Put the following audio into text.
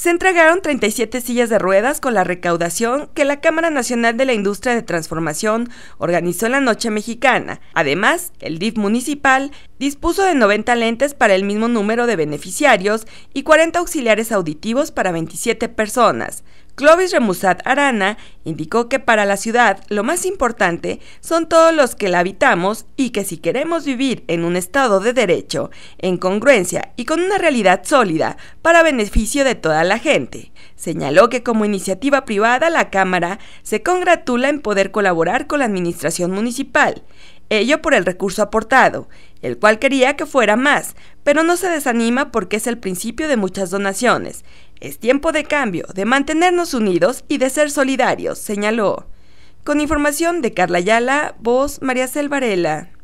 Se entregaron 37 sillas de ruedas con la recaudación que la Cámara Nacional de la Industria de Transformación organizó en la Noche Mexicana. Además, el DIF municipal dispuso de 90 lentes para el mismo número de beneficiarios y 40 auxiliares auditivos para 27 personas. Clovis Remusat Arana indicó que para la ciudad lo más importante son todos los que la habitamos y que si queremos vivir en un estado de derecho, en congruencia y con una realidad sólida para beneficio de toda la gente. Señaló que como iniciativa privada la Cámara se congratula en poder colaborar con la Administración Municipal ello por el recurso aportado, el cual quería que fuera más, pero no se desanima porque es el principio de muchas donaciones. Es tiempo de cambio, de mantenernos unidos y de ser solidarios, señaló. Con información de Carla Ayala, voz María Selvarela.